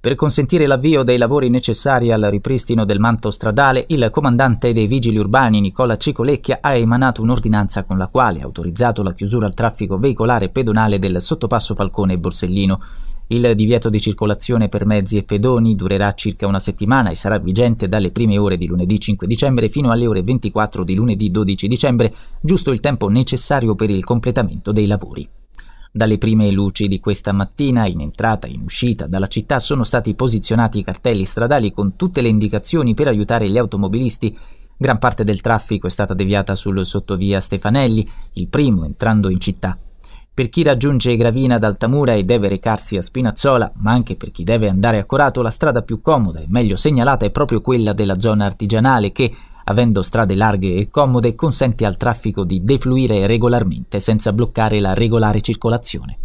Per consentire l'avvio dei lavori necessari al ripristino del manto stradale, il comandante dei vigili urbani Nicola Cicolecchia ha emanato un'ordinanza con la quale ha autorizzato la chiusura al traffico veicolare pedonale del sottopasso Falcone e Borsellino. Il divieto di circolazione per mezzi e pedoni durerà circa una settimana e sarà vigente dalle prime ore di lunedì 5 dicembre fino alle ore 24 di lunedì 12 dicembre, giusto il tempo necessario per il completamento dei lavori. Dalle prime luci di questa mattina, in entrata e in uscita dalla città, sono stati posizionati i cartelli stradali con tutte le indicazioni per aiutare gli automobilisti. Gran parte del traffico è stata deviata sul sottovia Stefanelli, il primo entrando in città. Per chi raggiunge Gravina d'Altamura e deve recarsi a Spinazzola, ma anche per chi deve andare a Corato, la strada più comoda e meglio segnalata è proprio quella della zona artigianale che, avendo strade larghe e comode consente al traffico di defluire regolarmente senza bloccare la regolare circolazione.